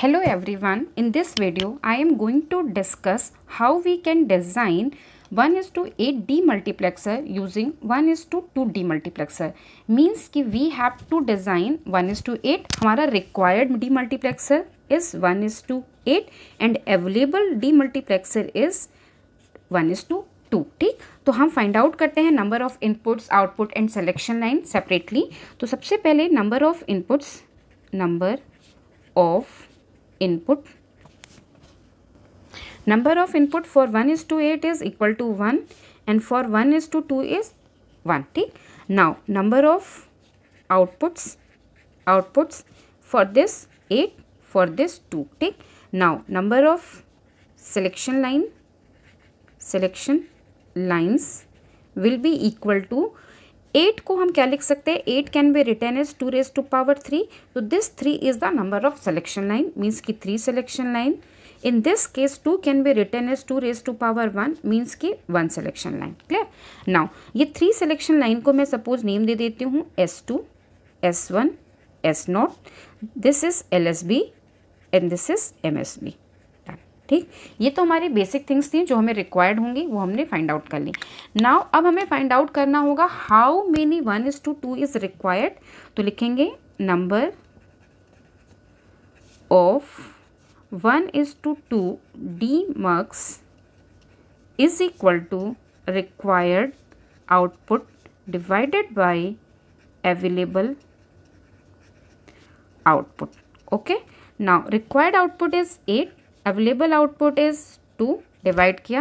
Hello everyone, in this video I am going to discuss how we can design 1 is to 8 demultiplexer using 1 is to 2 demultiplexer means कि we have to design 1 is to 8 हमारा required demultiplexer is 1 is to 8 and available demultiplexer is 1 is to 2 ठीक तो हम find out करते हैं number of inputs output and selection line separately तो सबसे पहले number of inputs number of input. Number of input for 1 is to 8 is equal to 1 and for 1 is to 2 is 1. T. Now number of outputs outputs for this 8 for this 2. T. Now number of selection line selection lines will be equal to eight को हम क्या लिख सकते हैं eight can be written as two raise to power three तो this three is the number of selection line means की three selection line in this case two can be written as two raise to power one means की one selection line clear now ये three selection line को मैं suppose name दे देती हूँ S two S one S naught this is L S B and this is M S B ठीक ये तो हमारी बेसिक थिंग्स थी जो हमें रिक्वायर्ड होंगी वो हमने फाइंड आउट कर ली नाउ अब हमें फाइंड आउट करना होगा how many one is to two is required तो लिखेंगे number of one is to two demux is equal to required output divided by available output okay now required output is eight available output is two divide किया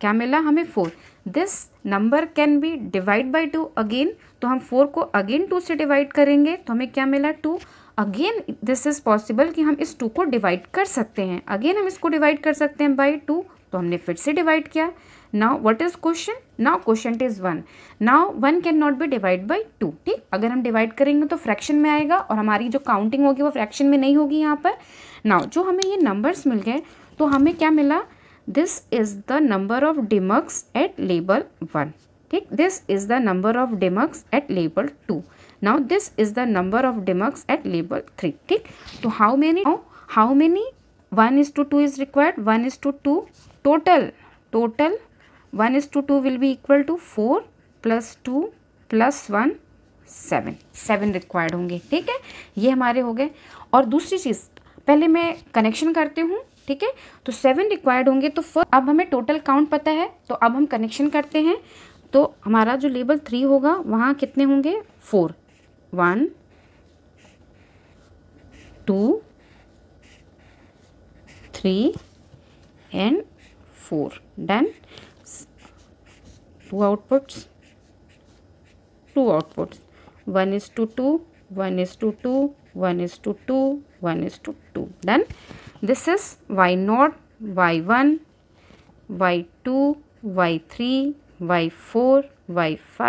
क्या मिला हमें four this number can be divide by two again तो हम four को again to से divide करेंगे तो हमें क्या मिला two again this is possible कि हम इस टू को डिवाइड कर सकते हैं अगेन हम इसको डिवाइड कर सकते हैं बाई टू तो हमने फिर से डिवाइड किया now what is question now question is one now one can not be divide by two ठीक अगर हम डिवाइड करेंगे तो फ्रैक्शन में आएगा और हमारी जो काउंटिंग होगी वो फ्रैक्शन में नहीं होगी यहाँ पर नाउ जो हमें ये नंबर्स मिल गए तो हमें क्या मिला this is the number of डिमक्स eight label one ठीक this is the number of डिमक्स eight label to now this is the number of डिमक्स eight label three ठीक तो how many how many one is to two is required one is to to total total one is to two will be equal to four plus two plus one seven seven required होंगे ठीक है ये हमारे हो गए और दूसरी चीज़ पहले मैं कनेक्शन करती हूँ ठीक है तो सेवन रिक्वायर्ड होंगे तो फर्स्ट अब हमें टोटल काउंट पता है तो अब हम कनेक्शन करते हैं तो हमारा जो लेबल थ्री होगा वहाँ कितने होंगे four one two three and four done two outputs two outputs one is to two one is to two one is to two one is to two then this is y naught y1 y2 y3 y4 y5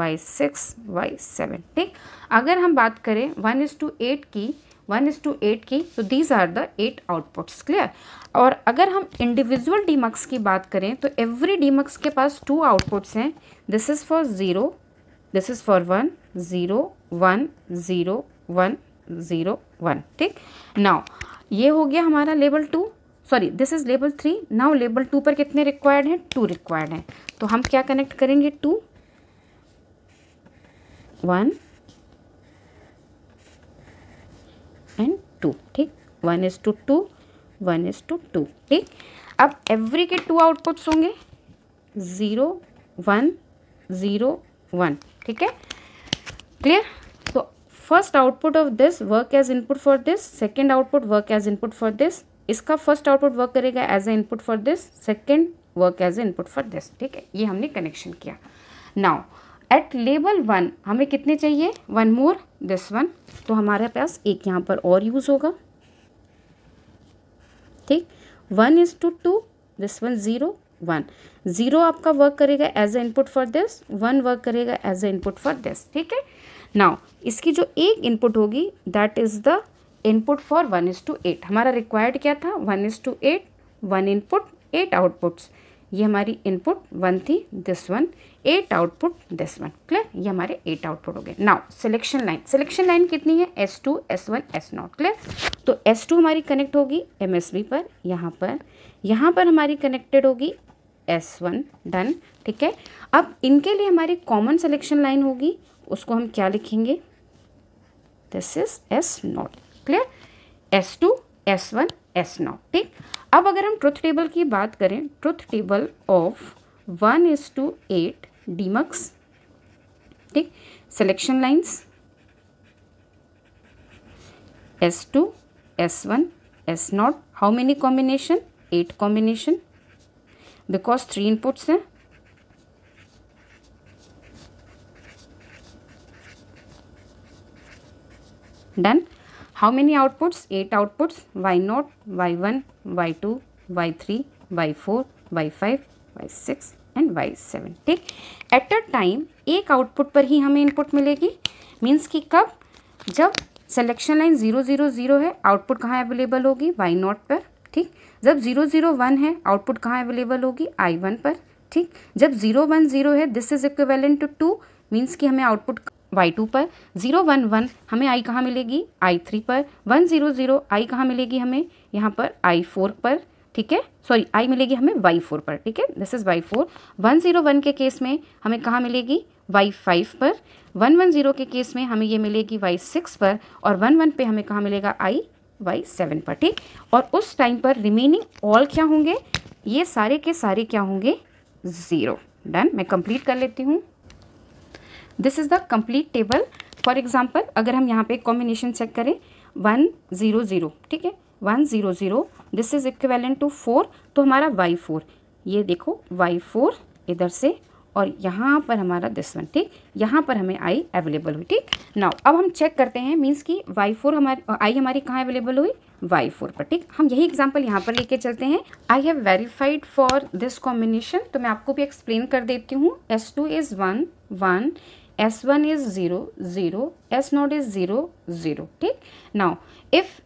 y6 y7 ठीक अगर हम बात करें one is to eight की one is to eight की तो these are the eight outputs clear और अगर हम इंडिविजुअल डीमक्स की बात करें तो एवरी डीमक्स के पास टू आउटपुट्स हैं this is for zero this is for one zero one zero one zero one ठीक नाउ ये हो गया हमारा level two sorry this is level three now level two पर कितने रिक्वायर्ड हैं टू रिक्वायर्ड हैं तो हम क्या कनेक्ट करेंगे टू वन एंड टू ठीक one is to two two is to to two two every के टू आउटपुट्स होंगे ज़ीरो वन ज़ीरो वन ठीक है क्लियर तो first output of this work as input for this second output work as input for this इसका first output work करेगा as a input for this second work as a input for this ठीक है ये हमने connection किया now at level one हमें कितने चाहिए वन मोर दिस वन तो हमारे पास एक यहाँ पर और यूज़ होगा ठीक one is to two this one zero one zero आपका वर्क करेगा as a input for this one work करेगा as a input for this ठीक है नाउ इसकी जो एक इनपुट होगी that is the input for one is to eight हमारा रिक्वायर्ड क्या था one is to eight one input eight outputs ये हमारी इनपुट वन थी this one eight output this one clear ये हमारे एट आउटपुट हो गए now selection line selection line कितनी है S two S one S naught clear तो एस टू हमारी कनेक्ट होगी एम एस बी पर यहाँ पर यहाँ पर हमारी कनेक्टेड होगी एस वन डन ठीक है अब इनके लिए हमारी कॉमन सिलेक्शन लाइन होगी उसको हम क्या लिखेंगे this is S naught clear S two S one S naught ठीक अब अगर हम ट्रुथ टेबल की बात करें truth table of one is to eight demux ठीक selection lines S two S one S naught how many combination eight combination because three inputs हैं done how many outputs eight outputs Y naught Y one Y two Y three Y four Y five Y six and Y seven ठीक at a time एक output पर ही हमें input मिलेगी means कि कब जब selection line zero zero zero है आउटपुट कहाँ अवेलेबल होगी वाई नॉट पर ठीक जब ज़ीरो ज़ीरो वन है आउटपुट कहाँ अवेलेबल होगी आई वन पर ठीक जब ज़ीरो वन ज़ीरो है this is equivalent to two means कि हमें आउटपुट वाई टू पर ज़ीरो वन वन हमें आई कहाँ मिलेगी आई थ्री पर वन ज़ीरो ज़ीरो आई कहाँ मिलेगी हमें यहाँ पर आई फोर पर ठीक है सॉरी आई मिलेगी हमें वाई फोर पर ठीक है this is Y four one zero one के केस में हमें कहाँ मिलेगी वाई फाइव पर वन वन जीरो के केस में हमें ये मिलेगी वाई सिक्स पर और वन वन पे हमें कहाँ मिलेगा आई वाई सेवन पर ठीक और उस टाइम पर रिमेनिंग ऑल क्या होंगे ये सारे के सारे क्या होंगे ज़ीरो डन मैं कंप्लीट कर लेती हूँ this is the complete table for example अगर हम यहाँ पे कॉम्बिनेशन चेक करें वन ज़ीरो ज़ीरो ठीक है one zero zero this is equivalent to four तो हमारा वाई फोर ये देखो वाई फोर इधर से और यहाँ पर हमारा दिस वन ठीक यहाँ पर हमें आई अवेलेबल हुई ठीक नाउ अब हम चेक करते हैं मीन्स कि वाई फोर हमारे आई हमारी कहाँ अवेलेबल हुई वाई फोर पर ठीक हम यही एग्जाम्पल यहाँ पर लेके चलते हैं I have verified for this combination तो मैं आपको भी एक्सप्लेन कर देती हूँ S two is one one S one is zero zero S naught is zero zero ठीक now if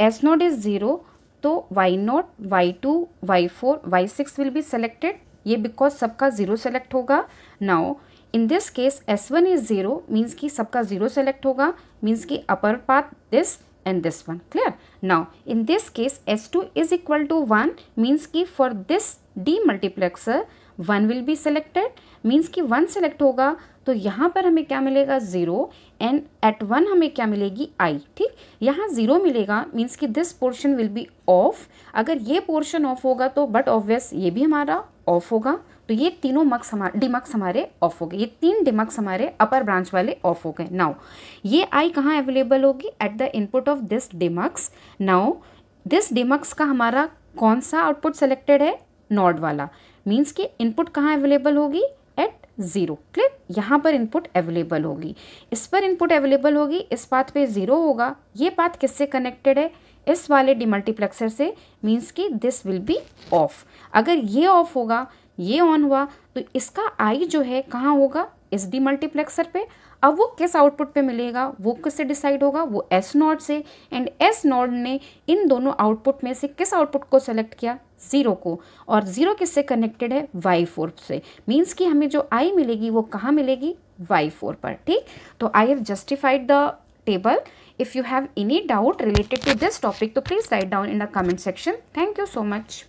S naught is zero तो Y naught Y two Y four Y six will be selected ये because सबका zero select होगा now in this case S one is zero means कि सबका zero select होगा means कि upper path this and this one clear now in this case S two is equal to one means कि for this D multiplexer one will be selected means कि one select होगा तो यहाँ पर हमें क्या मिलेगा ज़ीरो एंड एट वन हमें क्या मिलेगी आई ठीक यहाँ ज़ीरो मिलेगा मीन्स कि this portion will be off अगर ये पोर्शन ऑफ होगा तो बट ऑब्वियस ये भी हमारा ऑफ होगा तो ये तीनों मक्स हमारे डिमक्स हमारे ऑफ हो गए ये तीन डिमक्स हमारे अपर ब्रांच वाले ऑफ हो गए नाउ ये आई कहाँ अवेलेबल होगी at the input of this demux now this demux का हमारा कौन सा आउटपुट सेलेक्टेड है नॉड वाला मीन्स कि इनपुट कहाँ अवेलेबल होगी ज़ीरो क्लियर यहाँ पर इनपुट अवेलेबल होगी इस पर इनपुट अवेलेबल होगी इस पाथ पे ज़ीरो होगा ये पाथ किससे कनेक्टेड है इस वाले डिमल्टीप्लेक्सर से मीन्स कि दिस विल बी ऑफ अगर ये ऑफ होगा ये ऑन हुआ तो इसका आई जो है कहाँ होगा इस डी मल्टीप्लेक्सर पे अब वो किस आउटपुट पे मिलेगा वो किससे डिसाइड होगा वो एस नॉट से एंड एस नॉट ने इन दोनों आउटपुट में से किस आउटपुट को सेलेक्ट किया ज़ीरो को और ज़ीरो किससे कनेक्टेड है वाई फोर से मीन्स कि हमें जो आई मिलेगी वो कहाँ मिलेगी वाई फोर पर ठीक तो I have justified the table if you have any doubt related to this topic तो please write down in the comment section thank you so much